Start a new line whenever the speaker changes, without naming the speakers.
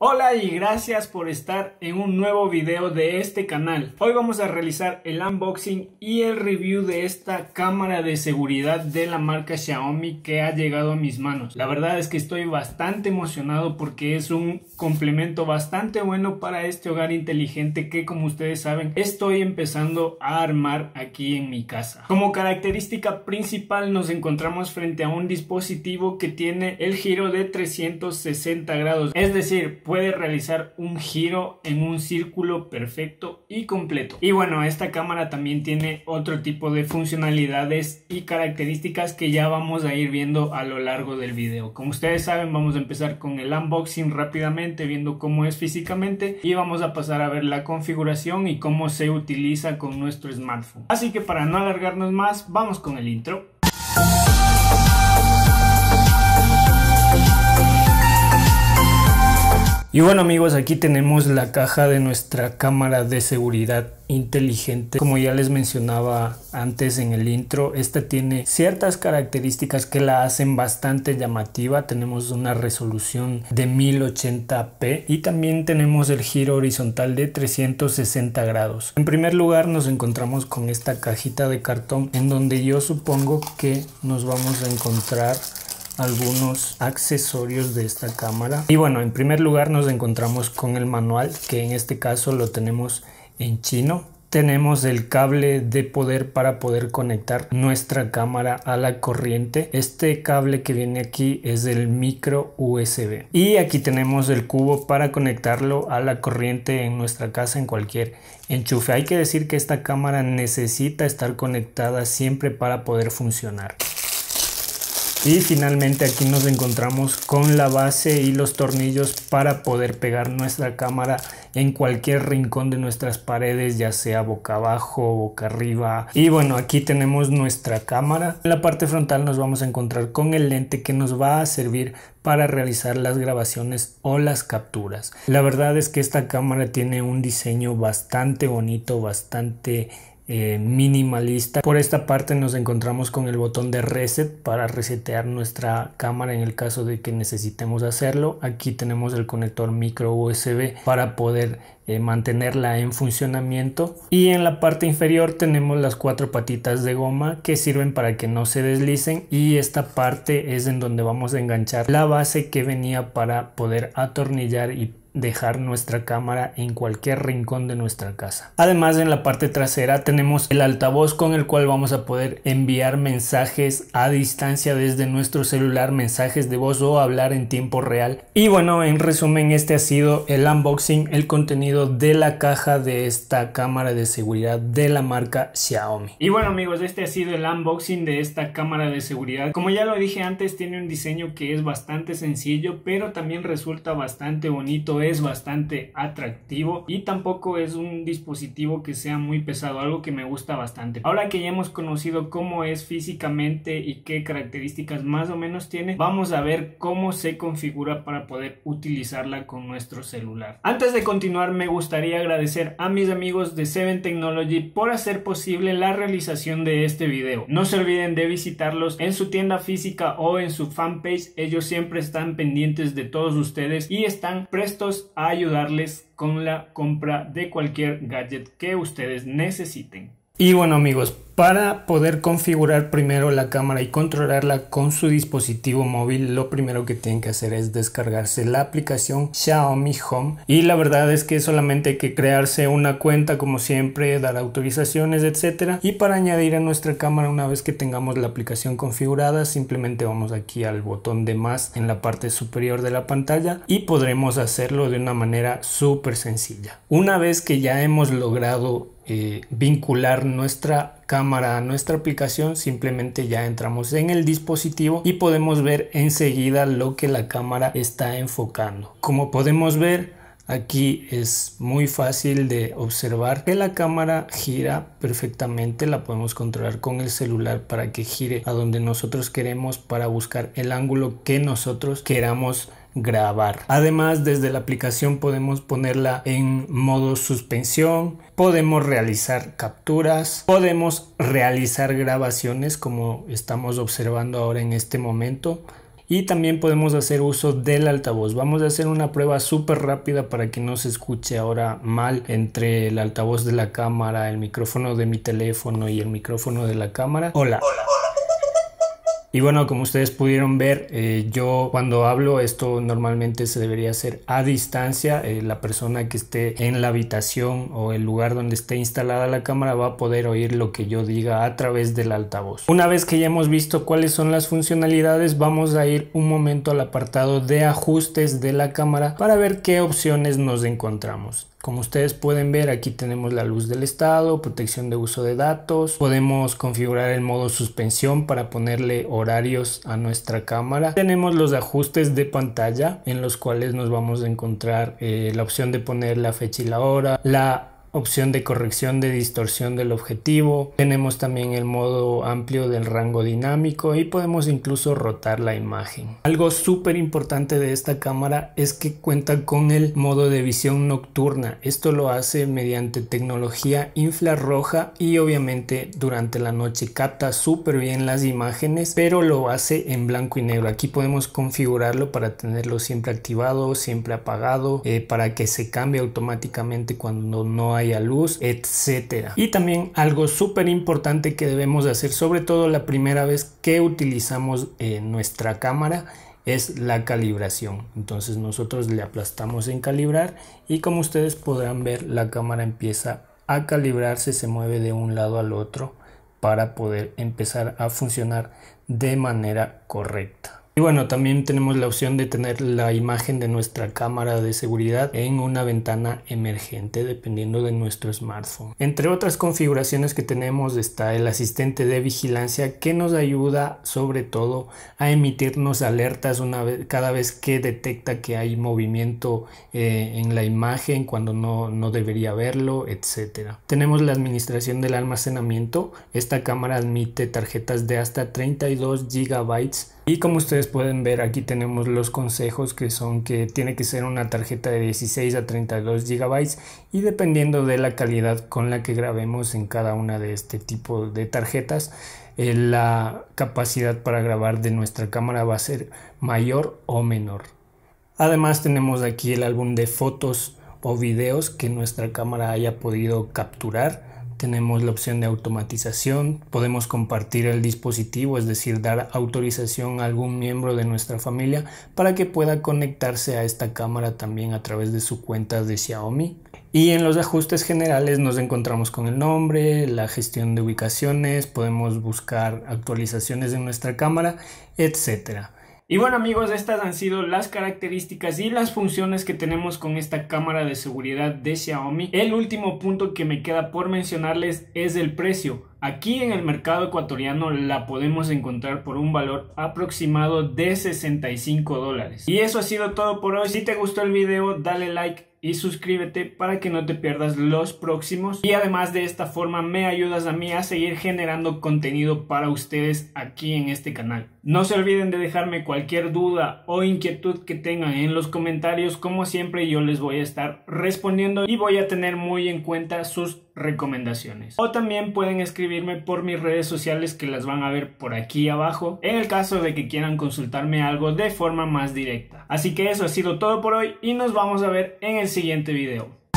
Hola y gracias por estar en un nuevo video de este canal. Hoy vamos a realizar el unboxing y el review de esta cámara de seguridad de la marca Xiaomi que ha llegado a mis manos. La verdad es que estoy bastante emocionado porque es un complemento bastante bueno para este hogar inteligente que como ustedes saben estoy empezando a armar aquí en mi casa. Como característica principal nos encontramos frente a un dispositivo que tiene el giro de 360 grados, es decir, puede realizar un giro en un círculo perfecto y completo. Y bueno, esta cámara también tiene otro tipo de funcionalidades y características que ya vamos a ir viendo a lo largo del video. Como ustedes saben, vamos a empezar con el unboxing rápidamente, viendo cómo es físicamente y vamos a pasar a ver la configuración y cómo se utiliza con nuestro smartphone. Así que para no alargarnos más, vamos con el intro. Y bueno amigos, aquí tenemos la caja de nuestra cámara de seguridad inteligente. Como ya les mencionaba antes en el intro, esta tiene ciertas características que la hacen bastante llamativa. Tenemos una resolución de 1080p y también tenemos el giro horizontal de 360 grados. En primer lugar nos encontramos con esta cajita de cartón en donde yo supongo que nos vamos a encontrar algunos accesorios de esta cámara. Y bueno, en primer lugar nos encontramos con el manual, que en este caso lo tenemos en chino. Tenemos el cable de poder para poder conectar nuestra cámara a la corriente. Este cable que viene aquí es el micro USB. Y aquí tenemos el cubo para conectarlo a la corriente en nuestra casa en cualquier enchufe. Hay que decir que esta cámara necesita estar conectada siempre para poder funcionar y finalmente aquí nos encontramos con la base y los tornillos para poder pegar nuestra cámara en cualquier rincón de nuestras paredes ya sea boca abajo boca arriba y bueno aquí tenemos nuestra cámara en la parte frontal nos vamos a encontrar con el lente que nos va a servir para realizar las grabaciones o las capturas la verdad es que esta cámara tiene un diseño bastante bonito bastante eh, minimalista. Por esta parte nos encontramos con el botón de reset para resetear nuestra cámara en el caso de que necesitemos hacerlo. Aquí tenemos el conector micro USB para poder eh, mantenerla en funcionamiento. Y en la parte inferior tenemos las cuatro patitas de goma que sirven para que no se deslicen y esta parte es en donde vamos a enganchar la base que venía para poder atornillar y dejar nuestra cámara en cualquier rincón de nuestra casa. Además en la parte trasera tenemos el altavoz con el cual vamos a poder enviar mensajes a distancia desde nuestro celular, mensajes de voz o hablar en tiempo real. Y bueno, en resumen este ha sido el unboxing, el contenido de la caja de esta cámara de seguridad de la marca Xiaomi. Y bueno amigos, este ha sido el unboxing de esta cámara de seguridad. Como ya lo dije antes, tiene un diseño que es bastante sencillo, pero también resulta bastante bonito es bastante atractivo y tampoco es un dispositivo que sea muy pesado, algo que me gusta bastante. Ahora que ya hemos conocido cómo es físicamente y qué características más o menos tiene, vamos a ver cómo se configura para poder utilizarla con nuestro celular. Antes de continuar me gustaría agradecer a mis amigos de Seven Technology por hacer posible la realización de este video. No se olviden de visitarlos en su tienda física o en su fanpage, ellos siempre están pendientes de todos ustedes y están prestos a ayudarles con la compra de cualquier gadget que ustedes necesiten. Y bueno amigos, para poder configurar primero la cámara y controlarla con su dispositivo móvil, lo primero que tienen que hacer es descargarse la aplicación Xiaomi Home. Y la verdad es que solamente hay que crearse una cuenta como siempre, dar autorizaciones, etc. Y para añadir a nuestra cámara una vez que tengamos la aplicación configurada, simplemente vamos aquí al botón de más en la parte superior de la pantalla y podremos hacerlo de una manera súper sencilla. Una vez que ya hemos logrado eh, vincular nuestra cámara a nuestra aplicación, simplemente ya entramos en el dispositivo y podemos ver enseguida lo que la cámara está enfocando. Como podemos ver, Aquí es muy fácil de observar que la cámara gira perfectamente, la podemos controlar con el celular para que gire a donde nosotros queremos para buscar el ángulo que nosotros queramos grabar. Además, desde la aplicación podemos ponerla en modo suspensión, podemos realizar capturas, podemos realizar grabaciones como estamos observando ahora en este momento y también podemos hacer uso del altavoz. Vamos a hacer una prueba súper rápida para que no se escuche ahora mal entre el altavoz de la cámara, el micrófono de mi teléfono y el micrófono de la cámara. Hola. Hola. Y bueno, como ustedes pudieron ver, eh, yo cuando hablo esto normalmente se debería hacer a distancia. Eh, la persona que esté en la habitación o el lugar donde esté instalada la cámara va a poder oír lo que yo diga a través del altavoz. Una vez que ya hemos visto cuáles son las funcionalidades, vamos a ir un momento al apartado de ajustes de la cámara para ver qué opciones nos encontramos. Como ustedes pueden ver, aquí tenemos la luz del estado, protección de uso de datos. Podemos configurar el modo suspensión para ponerle horarios a nuestra cámara. Tenemos los ajustes de pantalla en los cuales nos vamos a encontrar eh, la opción de poner la fecha y la hora, la opción de corrección de distorsión del objetivo, tenemos también el modo amplio del rango dinámico y podemos incluso rotar la imagen. Algo súper importante de esta cámara es que cuenta con el modo de visión nocturna, esto lo hace mediante tecnología infrarroja y obviamente durante la noche capta súper bien las imágenes pero lo hace en blanco y negro, aquí podemos configurarlo para tenerlo siempre activado, siempre apagado, eh, para que se cambie automáticamente cuando no haya luz, etcétera. Y también algo súper importante que debemos hacer, sobre todo la primera vez que utilizamos eh, nuestra cámara, es la calibración. Entonces nosotros le aplastamos en calibrar y como ustedes podrán ver, la cámara empieza a calibrarse, se mueve de un lado al otro para poder empezar a funcionar de manera correcta. Y bueno, también tenemos la opción de tener la imagen de nuestra cámara de seguridad en una ventana emergente dependiendo de nuestro smartphone. Entre otras configuraciones que tenemos está el asistente de vigilancia que nos ayuda sobre todo a emitirnos alertas una vez, cada vez que detecta que hay movimiento eh, en la imagen cuando no, no debería verlo, etc. Tenemos la administración del almacenamiento. Esta cámara admite tarjetas de hasta 32 GB y como ustedes pueden ver, aquí tenemos los consejos que son que tiene que ser una tarjeta de 16 a 32 GB y dependiendo de la calidad con la que grabemos en cada una de este tipo de tarjetas, eh, la capacidad para grabar de nuestra cámara va a ser mayor o menor. Además tenemos aquí el álbum de fotos o videos que nuestra cámara haya podido capturar tenemos la opción de automatización, podemos compartir el dispositivo, es decir, dar autorización a algún miembro de nuestra familia para que pueda conectarse a esta cámara también a través de su cuenta de Xiaomi. Y en los ajustes generales nos encontramos con el nombre, la gestión de ubicaciones, podemos buscar actualizaciones de nuestra cámara, etcétera. Y bueno amigos, estas han sido las características y las funciones que tenemos con esta cámara de seguridad de Xiaomi. El último punto que me queda por mencionarles es el precio. Aquí en el mercado ecuatoriano la podemos encontrar por un valor aproximado de 65 dólares. Y eso ha sido todo por hoy. Si te gustó el video dale like y suscríbete para que no te pierdas los próximos. Y además de esta forma me ayudas a mí a seguir generando contenido para ustedes aquí en este canal. No se olviden de dejarme cualquier duda o inquietud que tengan en los comentarios. Como siempre yo les voy a estar respondiendo y voy a tener muy en cuenta sus recomendaciones. O también pueden escribirme por mis redes sociales que las van a ver por aquí abajo en el caso de que quieran consultarme algo de forma más directa. Así que eso ha sido todo por hoy y nos vamos a ver en el siguiente video.